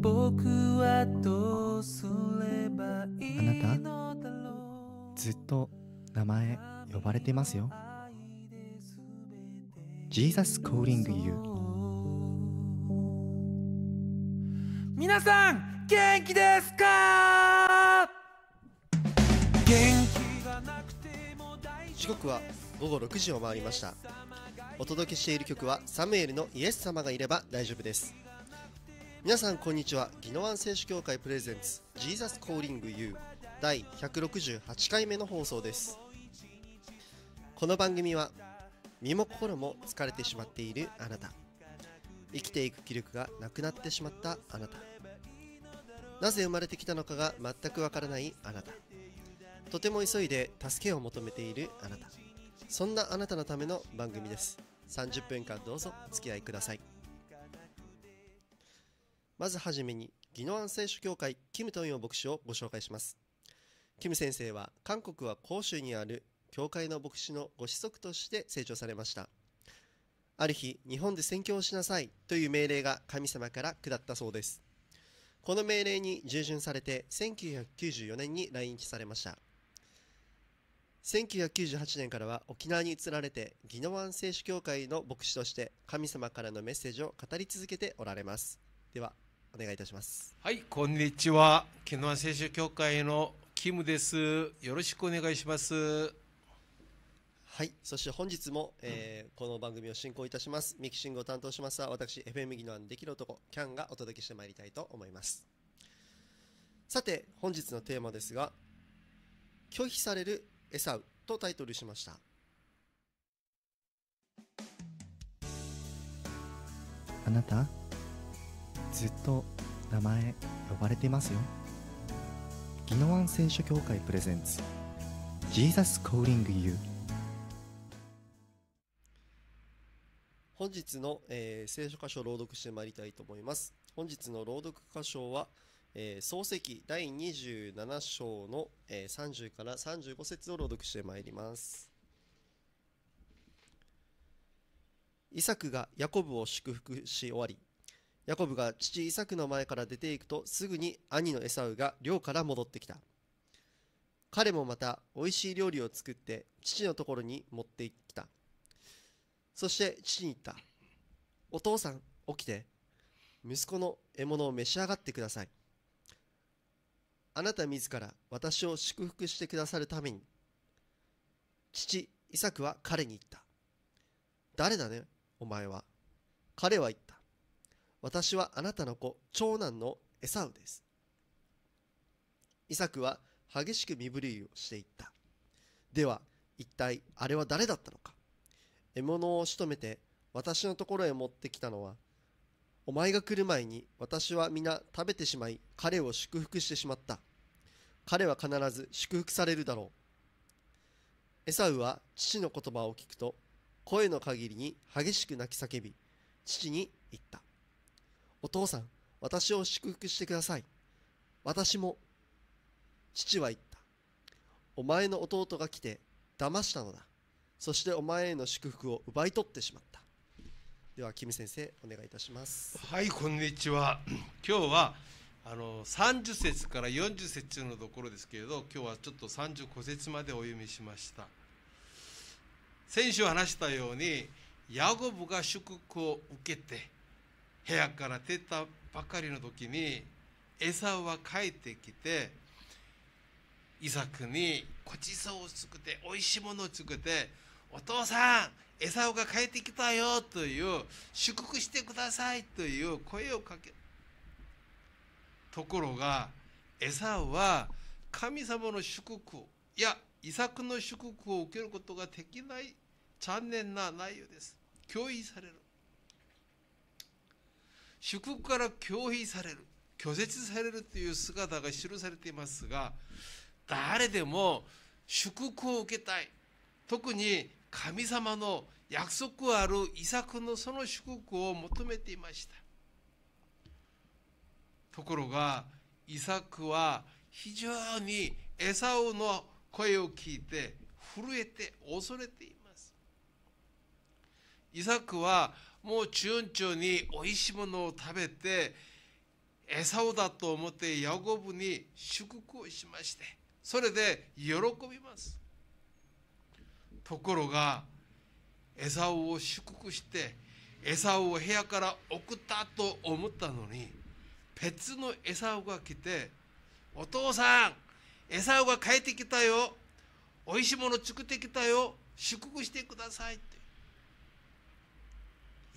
僕はあなたずっと名前呼ばれてますよ Jesus calling you 皆さん元気ですか元気がなくても大時刻は午後6時を回りましたお届けしている曲はサムエルのイエス様がいれば大丈夫です皆さんこんにちは宜野湾選手協会プレゼンツジーザスコーリング U 第168回目の放送ですこの番組は身も心も疲れてしまっているあなた生きていく気力がなくなってしまったあなたなぜ生まれてきたのかが全くわからないあなたとても急いで助けを求めているあなたそんなあなたのための番組です30分間どうぞお付き合いくださいまずはじめに、宜野湾聖書協会、キム・トンヨ牧師をご紹介します。キム先生は、韓国は広州にある教会の牧師のご子息として成長されました。ある日、日本で宣教をしなさいという命令が神様から下ったそうです。この命令に従順されて、1994年に来日されました。1998年からは沖縄に移られて、宜野湾聖書協会の牧師として神様からのメッセージを語り続けておられます。では、お願いいたしますはいこんにちは沖縄選手協会のキムですよろしくお願いしますはいそして本日も、えー、うん、この番組を進行いたしますミキシングを担当します私 FM 技能できる男キャンがお届けしてまいりたいと思いますさて本日のテーマですが拒否されるエサウとタイトルしましたあなたずっと名前呼ばれてますよ宜野湾聖書協会プレゼンツ Jesus c a l l i n 本日の、えー、聖書箇所を朗読してまいりたいと思います本日の朗読箇所は、えー、創世記第27章の、えー、30から35節を朗読してまいりますイサクがヤコブを祝福し終わりヤコブが父イサクの前から出ていくとすぐに兄のエサウが寮から戻ってきた彼もまたおいしい料理を作って父のところに持ってきたそして父に言った「お父さん起きて息子の獲物を召し上がってください」あなた自ら私を祝福してくださるために父イサクは彼に言った誰だねお前は彼は言った私はあなたの子、長男のエサウです。イサクは激しく身振りをしていった。では、一体あれは誰だったのか獲物を仕留めて私のところへ持ってきたのは、お前が来る前に私は皆食べてしまい彼を祝福してしまった。彼は必ず祝福されるだろう。エサウは父の言葉を聞くと、声の限りに激しく泣き叫び、父に言った。お父さん、私を祝福してください。私も。父は言った。お前の弟が来て、騙したのだ。そしてお前への祝福を奪い取ってしまった。では、君先生、お願いいたします。はい、こんにちは。今日は、あの30節から40節のところですけれど、今日はちょっと35節までお読みしました。先週話したように、ヤゴブが祝福を受けて、部屋から出たばかりの時にエサウは帰ってきてイサクにごちそうを作っておいしいものを作ってお父さんエサウが帰ってきたよという祝福してくださいという声をかけところがエサウは神様の祝福いやイサクの祝福を受けることができない残念な内容です。共有される。祝福から拒否される拒絶されるという姿が記されていますが誰でも祝福を受けたい特に神様の約束ある遺作のその祝福を求めていましたところが遺作は非常にエサウの声を聞いて震えて恐れています遺作はもう順調においしいものを食べて餌をだと思ってヤコブに祝福をしましてそれで喜びますところが餌を祝福して餌を部屋から送ったと思ったのに別の餌が来て「お父さん餌が帰ってきたよおいしいもの作ってきたよ祝福してください」って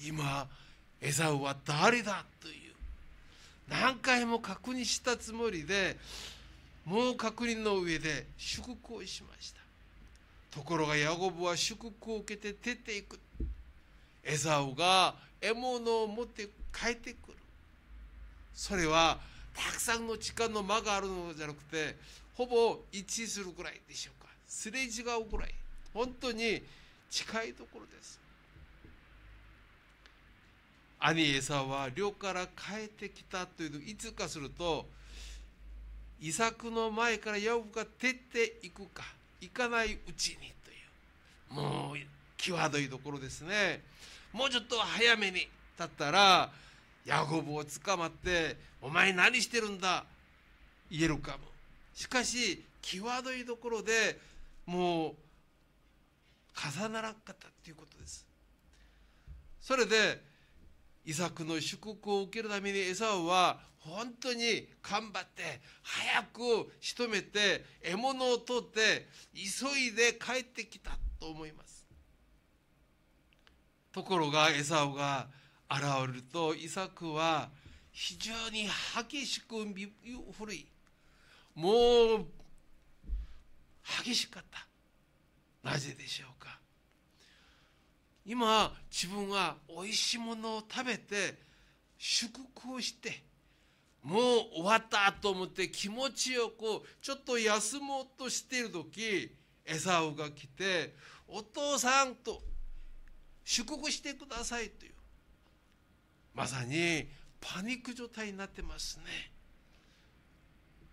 今エザウは誰だという何回も確認したつもりでもう確認の上で祝福をしましたところがヤゴブは祝福を受けて出ていくエザウが獲物を持って帰ってくるそれはたくさんの時間の間があるのじゃなくてほぼ一致するぐらいでしょうかすれ違うぐらい本当に近いところです兄エサは漁から帰ってきたというのをいつかすると遺作の前からヤゴブが出ていくか行かないうちにというもう際どいところですねもうちょっと早めに立ったらヤゴブを捕まって「お前何してるんだ」言えるかもしかし際どいところでもう重ならんかったっていうことですそれでイサクの祝福を受けるためにエサウは本当に頑張って早く仕留めて獲物を取って急いで帰ってきたと思いますところがエサウが現れるとイサクは非常に激しく古いもう激しかったなぜでしょうか今自分はおいしいものを食べて祝福をしてもう終わったと思って気持ちよくちょっと休もうとしている時エサウが来て「お父さん」と「祝福してください」というまさにパニック状態になってますね。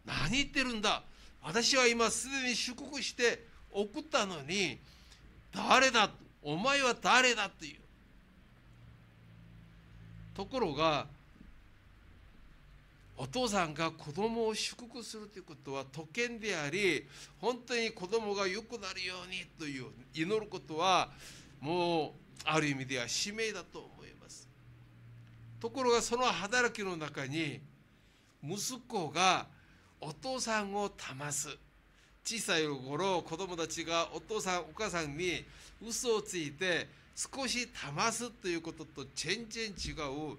何言ってるんだ私は今すでに祝福して送ったのに誰だとお前は誰だっていうところがお父さんが子供を祝福するということは特権であり本当に子供が良くなるようにという祈ることはもうある意味では使命だと思いますところがその働きの中に息子がお父さんを騙す小さい頃子供たちがお父さんお母さんに嘘をついて少し騙すということと全然違う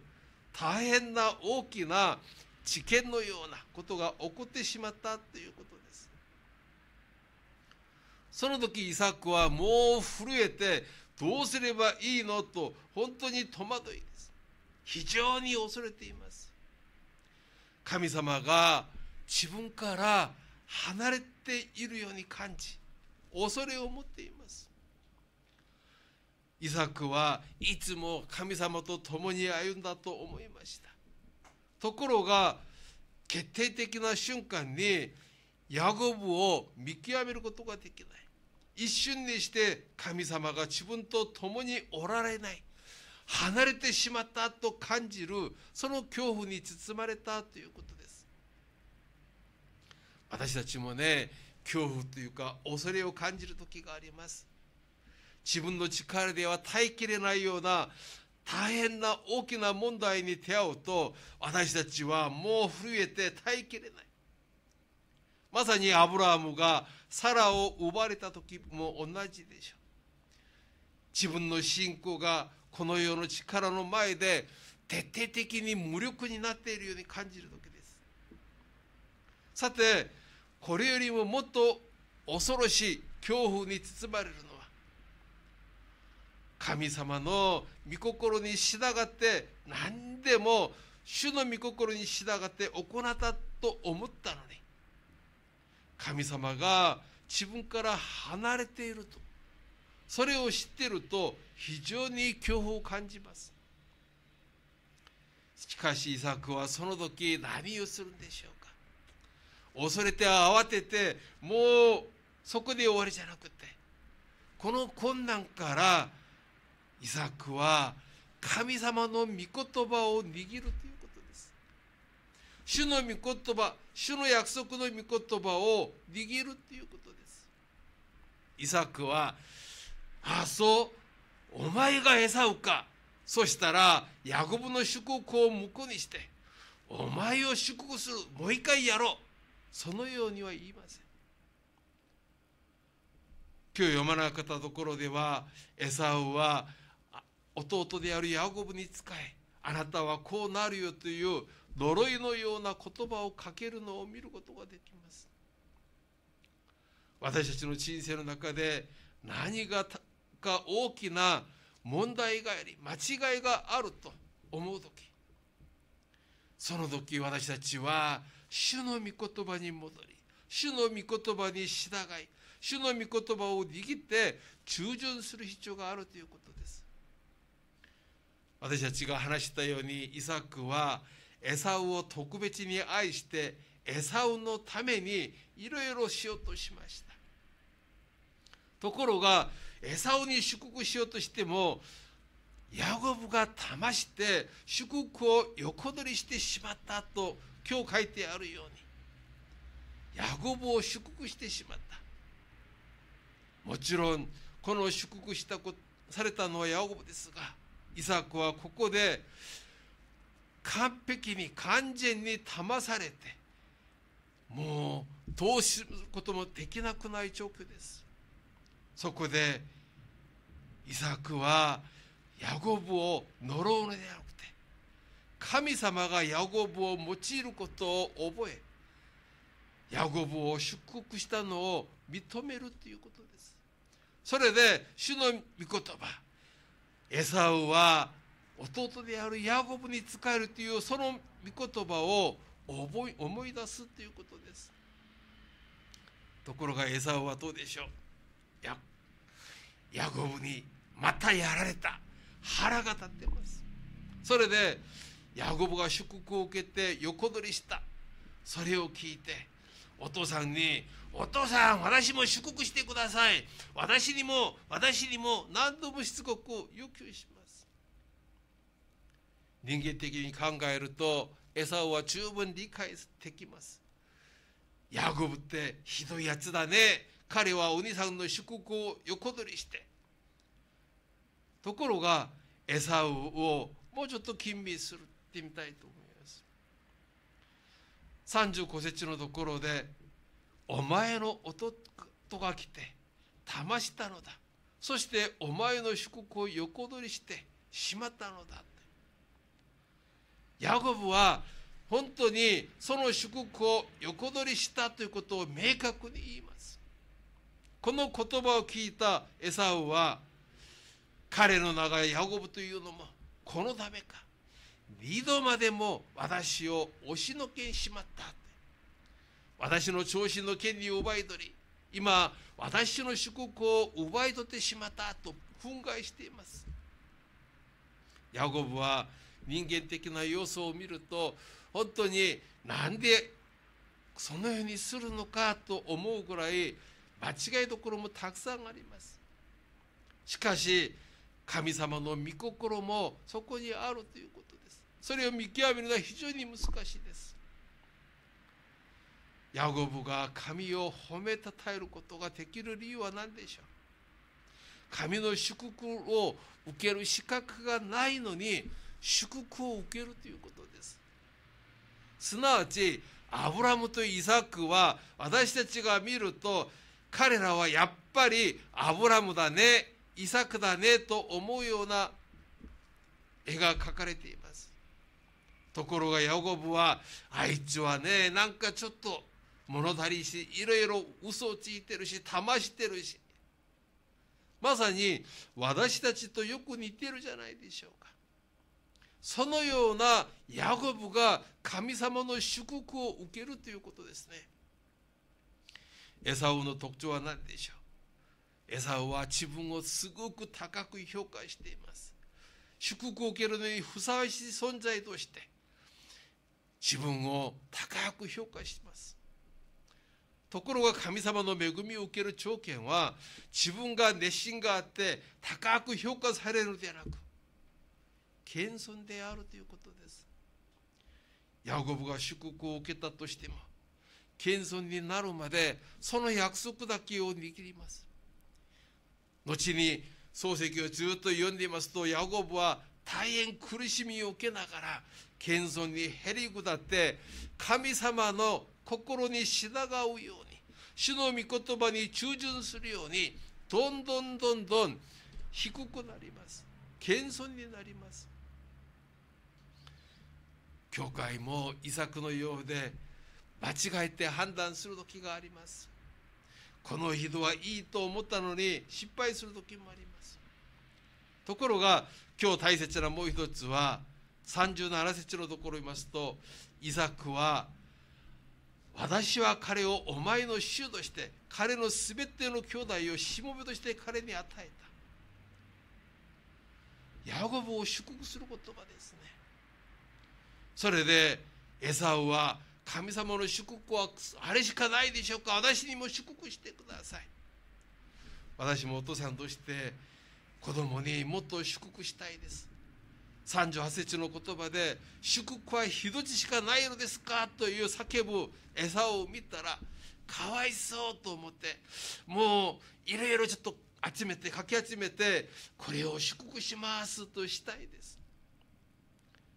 大変な大きな事件のようなことが起こってしまったということですその時イサクはもう震えてどうすればいいのと本当に戸惑いです非常に恐れています神様が自分から離れているように感じ恐れを持っていますイサクはいつも神様と共に歩んだと思いましたところが決定的な瞬間にヤゴブを見極めることができない一瞬にして神様が自分と共におられない離れてしまったと感じるその恐怖に包まれたということです私たちもね恐怖というか恐れを感じる時があります自分の力では耐えきれないような大変な大きな問題に出会うと私たちはもう震えて耐えきれないまさにアブラハムがサラを奪われた時も同じでしょう自分の信仰がこの世の力の前で徹底的に無力になっているように感じる時ですさてこれよりももっと恐ろしい恐怖に包まれるのは神様の御心に従って何でも主の御心に従って行ったと思ったのに神様が自分から離れているとそれを知っていると非常に恐怖を感じますしかしイサクはその時何をするんでしょう恐れて慌ててもうそこで終わりじゃなくてこの困難からイサクは神様の御言葉を握るということです主の御言葉主の約束の御言葉を握るということですイサクはああそうお前が餌をかそしたらヤコブの祝福を向こうにしてお前を祝福するもう一回やろうそのようには言いません今日読まなかったところではエサウは弟であるヤコブに仕えあなたはこうなるよという呪いのような言葉をかけるのを見ることができます私たちの人生の中で何がか大きな問題があり間違いがあると思う時その時私たちは主の御言葉に戻り主の御言葉に従い主の御言葉を握って忠順する必要があるということです私たちが話したようにイサクはエサウを特別に愛してエサウのためにいろいろしようとしましたところがエサウに祝福しようとしてもヤゴブが騙して祝福を横取りしてしまったと今日書いてあるようにヤコブを祝福してしまったもちろんこの祝福したこされたのはヤコブですがイサクはここで完璧に完全に騙されてもうどうすることもできなくない状況ですそこでイサクはヤコブを呪うのである神様がヤゴブを用いることを覚えヤゴブを出国したのを認めるということですそれで主の御言葉エサウは弟であるヤゴブに仕えるというその御言葉を思い思い出すということですところがエサウはどうでしょうや。ヤゴブにまたやられた腹が立ってますそれでヤコブが祝福を受けて横取りしたそれを聞いてお父さんに「お父さん私も祝福してください私にも私にも何度もしつこく要求します」人間的に考えるとエサオは十分理解できますヤコブってひどいやつだね彼はお兄さんの祝福を横取りしてところがエサウをもうちょっと吟味するってみたいと思います35節のところで「お前の弟が来て騙したのだ」そしてお前の祝福を横取りしてしまったのだヤコブは本当にその祝福を横取りしたということを明確に言いますこの言葉を聞いたエサウは彼の名がヤコブというのもこのためか2度までも私を押しのけにしまった私の調子の権利を奪い取り今私の主国を奪い取ってしまったと憤慨していますヤゴブは人間的な要素を見ると本当になんでそのようにするのかと思うぐらい間違いどころもたくさんありますしかし神様の御心もそこにあるということそれを見極めるのは非常に難しいですヤゴブが神を褒めたたえることができる理由は何でしょう神の祝福を受ける資格がないのに祝福を受けるということですすなわちアブラムとイサクは私たちが見ると彼らはやっぱりアブラムだねイサクだねと思うような絵が描かれていますところがヤコブはあいつはねなんかちょっと物足りしいろいろ嘘をついてるし騙してるしまさに私たちとよく似てるじゃないでしょうかそのようなヤコブが神様の祝福を受けるということですねエサウの特徴は何でしょうエサウは自分をすごく高く評価しています祝福を受けるのにふさわしい存在として自分を高く評価してますところが神様の恵みを受ける条件は自分が熱心があって高く評価されるではなく謙遜であるということですヤコブが祝福を受けたとしても謙遜になるまでその約束だけを握ります後に漱石をずっと読んでいますとヤコブは大変苦しみを受けながら謙遜にへり下って神様の心に従うように主の御言葉に忠順するようにどんどんどんどん低くなります謙遜になります教会も遺作のようで間違えて判断する時がありますこの人はいいと思ったのに失敗する時もありますところが今日大切なもう一つは37節のところを見ますとイザクは私は彼をお前の主として彼のすべての兄弟をしもべとして彼に与えたヤゴブを祝福する言葉ですねそれでエサウは神様の祝福はあれしかないでしょうか私にも祝福してください私もお父さんとして子供にもっと祝福したいです38節の言葉で「祝福はひどちしかないのですか?」という叫ぶ餌を見たらかわいそうと思ってもういろいろちょっと集めてかき集めてこれを祝福しますとしたいです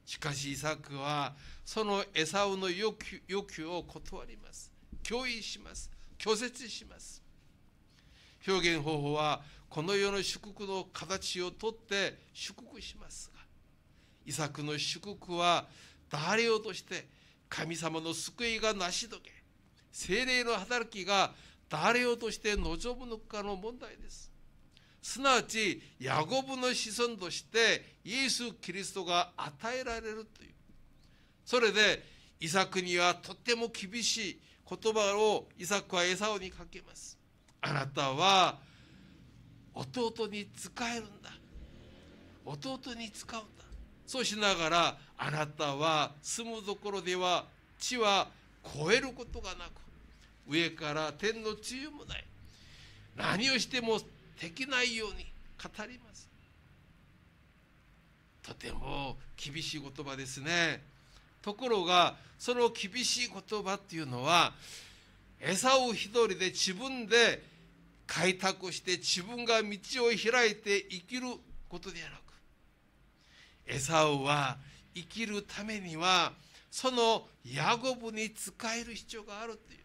しかしイサクはその餌をの欲求求を断ります。共意します。拒絶します。表現方法はこの世の祝福の形をとって祝福しますがイサクの祝福は誰をとして神様の救いが成し遂げ精霊の働きが誰をとして望むのかの問題ですすなわちヤゴブの子孫としてイエス・キリストが与えられるというそれでイサクにはとても厳しい言葉をイサクはエサオにかけますあなたは弟に使えるんだ弟に使うんだそうしながらあなたは住むところでは地は越えることがなく上から天の地位もない何をしてもできないように語りますとても厳しい言葉ですねところがその厳しい言葉っていうのは餌を一人で自分で開拓して自分が道を開いて生きることではなくエサウは生きるためにはそのヤゴブに使える必要があるという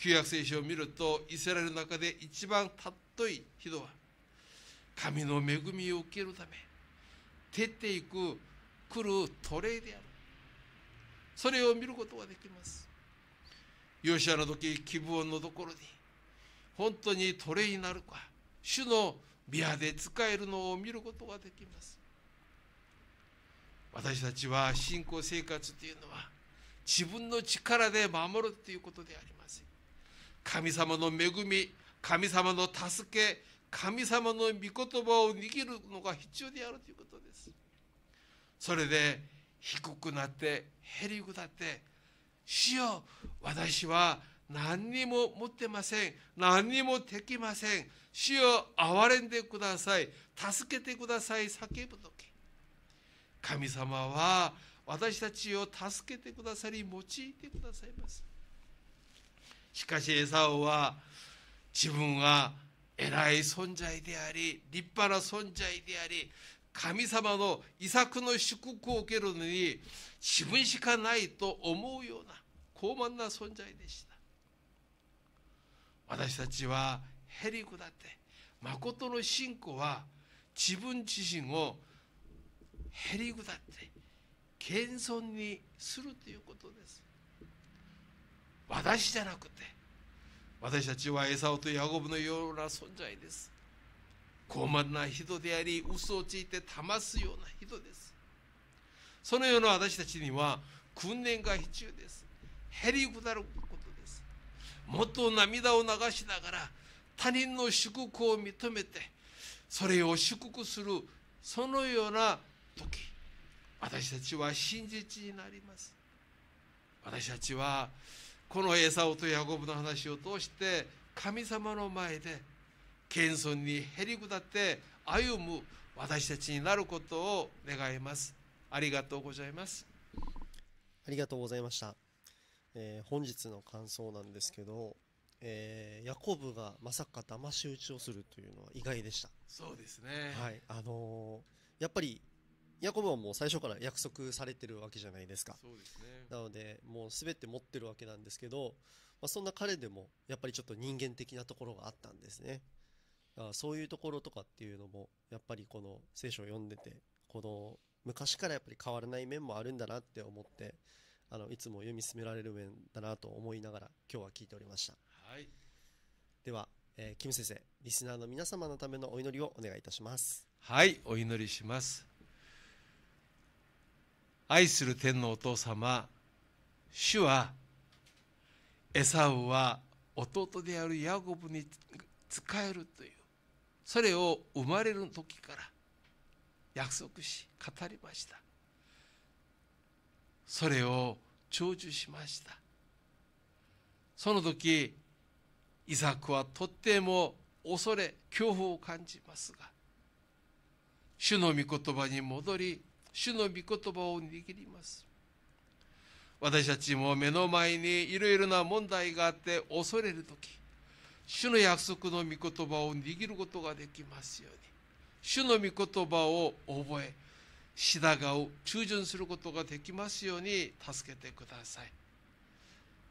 旧約聖書を見るとイスラエルの中で一番尊い人は神の恵みを受けるため出ていく来る奴隷であるそれを見ることができますヨシアの時希望のところに本当にトレになるか主の宮で使えるのを見ることができます私たちは信仰生活というのは自分の力で守るということであります神様の恵み神様の助け神様の御言葉を握るのが必要であるということですそれで低くなってへりくだって主よ私は何にも持ってません何にもできません主よ憐れんでください助けてください叫ぶ時神様は私たちを助けてくださり用いてくださいますしかしエサオは自分は偉い存在であり立派な存在であり神様の遺作の祝福を受けるのに自分しかないと思うような高慢な存在でした私たちはへりだって誠の信仰は自分自身をへりだって謙遜にするということです私じゃなくて私たちはエサオとヤゴブのような存在です傲慢な人であり嘘をついてたますような人ですそのような私たちには訓練が必要ですへりだるこもっと涙を流しながら他人の祝福を認めてそれを祝福するそのような時私たちは真実になります私たちはこのエサオとヤコブの話を通して神様の前で謙遜にへり下って歩む私たちになることを願いますありがとうございますありがとうございましたえー、本日の感想なんですけど、えー、ヤコブがまさか騙し討ちをするというのは意外でした。そうですね。はい。あのー、やっぱり、ヤコブはもう最初から約束されてるわけじゃないですか。そうですね。なので、もうすべて持ってるわけなんですけど、まあ、そんな彼でも、やっぱりちょっと人間的なところがあったんですね。だそういうところとかっていうのも、やっぱりこの聖書を読んでて、この昔からやっぱり変わらない面もあるんだなって思って、あのいつも読み進められる面だなと思いながら今日は聞いておりました、はい、では、えー、キム先生リスナーの皆様のためのお祈りをお願いいたしますはいお祈りします愛する天のお父様主はエサウは弟であるヤコブに使えるというそれを生まれる時から約束し語りましたそれを長寿しましたその時イザクはとっても恐れ恐怖を感じますが主の御言葉に戻り主の御言葉を握ります私たちも目の前にいろいろな問題があって恐れる時主の約束の御言葉を握ることができますように主の御言葉を覚え従う中順することができますように助けてください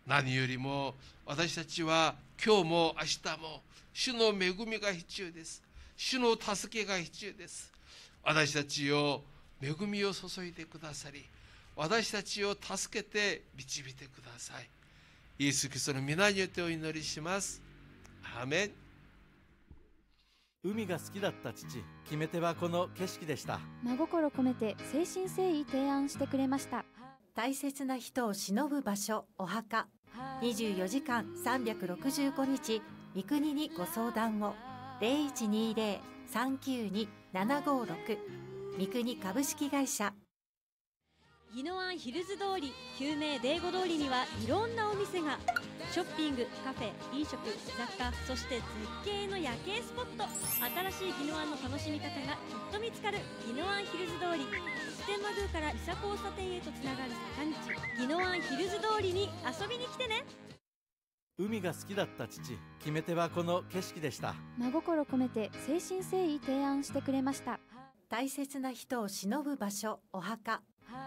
何よりも私たちは今日も明日も主の恵みが必要です主の助けが必要です私たちを恵みを注いでくださり私たちを助けて導いてくださいイエス・キリストの皆によってお祈りしますアメン海が好きだった父決め手はこの景色でした真心込めて誠心誠意提案してくれました大切な人を偲ぶ場所お墓24時間365日三国にご相談を0120-392-756三国株式会社宜野湾ヒルズ通り旧名デーゴ通りにはいろんなお店がショッピングカフェ飲食雑貨そして絶景の夜景スポット新しい宜野湾の楽しみ方がきっと見つかる宜野湾ヒルズ通り普天満宮から伊佐交差点へとつながる坂道宜野湾ヒルズ通りに遊びに来てね海が好きだった父決め手はこの景色でした真心込めて誠心誠意提案してくれました大切な人を偲ぶ場所お墓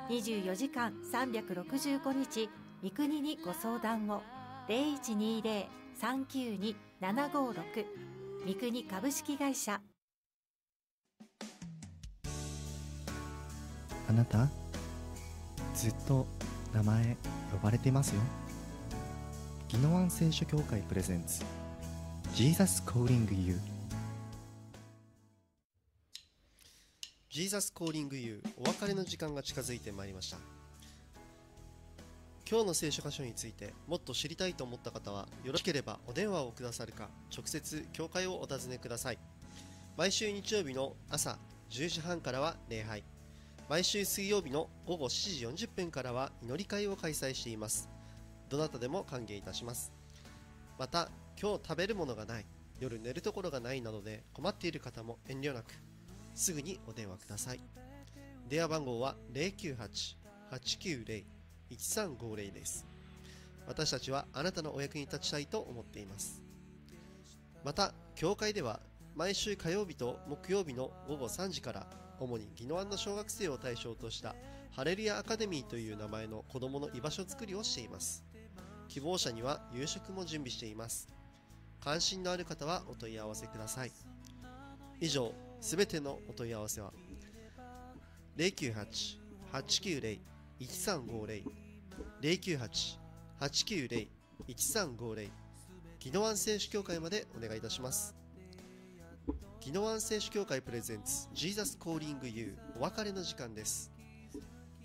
24時間365日三国にご相談を0120-392-756三国株式会社あなたずっと名前呼ばれてますよ宜野湾聖書協会プレゼンツジーザスコーリングユージーザスコーリングユーお別れの時間が近づいてまいりました今日の聖書箇所についてもっと知りたいと思った方はよろしければお電話をくださるか直接教会をお尋ねください毎週日曜日の朝10時半からは礼拝毎週水曜日の午後7時40分からは祈り会を開催していますどなたでも歓迎いたしますまた今日食べるものがない夜寝るところがないなどで困っている方も遠慮なくすぐにお電話ください。電話番号は098-890-1350です。私たちはあなたのお役に立ちたいと思っています。また、教会では毎週火曜日と木曜日の午後3時から主に宜野湾の小学生を対象としたハレルヤアカデミーという名前の子供の居場所づくりをしています。希望者には夕食も準備しています。関心のある方はお問い合わせください。以上、すべてのお問い合わせは098-890-1350 098-890-1350宜野湾選手協会までお願いいたします宜野湾選手協会プレゼンツジーザスコーリングユーお別れの時間です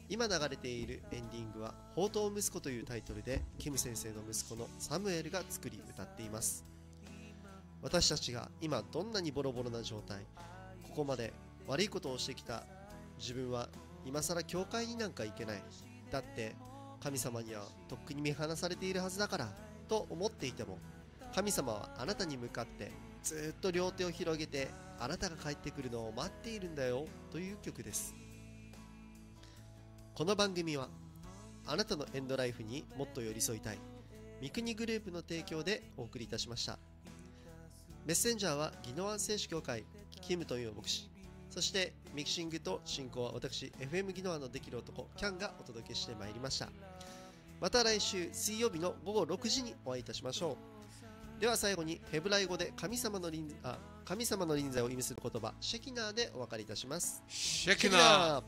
今流れているエンディングは「宝刀息子」というタイトルでキム先生の息子のサムエルが作り歌っています私たちが今どんなにボロボロな状態ここまで悪いことをしてきた自分は今更教会になんか行けないだって神様にはとっくに見放されているはずだからと思っていても神様はあなたに向かってずっと両手を広げてあなたが帰ってくるのを待っているんだよという曲ですこの番組はあなたのエンドライフにもっと寄り添いたい三国グループの提供でお送りいたしましたメッセンジャーは宜野湾選手協会キム・トンヨ牧師そしてミキシングと進行は私 FM 技能のできる男キャンがお届けしてまいりましたまた来週水曜日の午後6時にお会いいたしましょうでは最後にヘブライ語で神様の臨あ神様の臨在を意味する言葉シェキナーでお別れいたしますシェキナー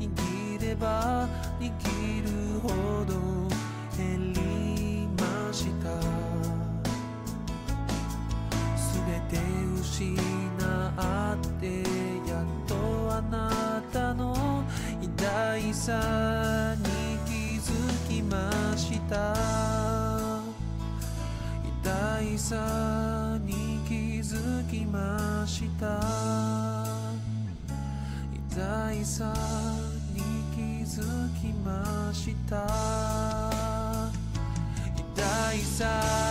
握れば握るほどさに気づきました痛いさに気づきました痛いさに気づきました痛いさ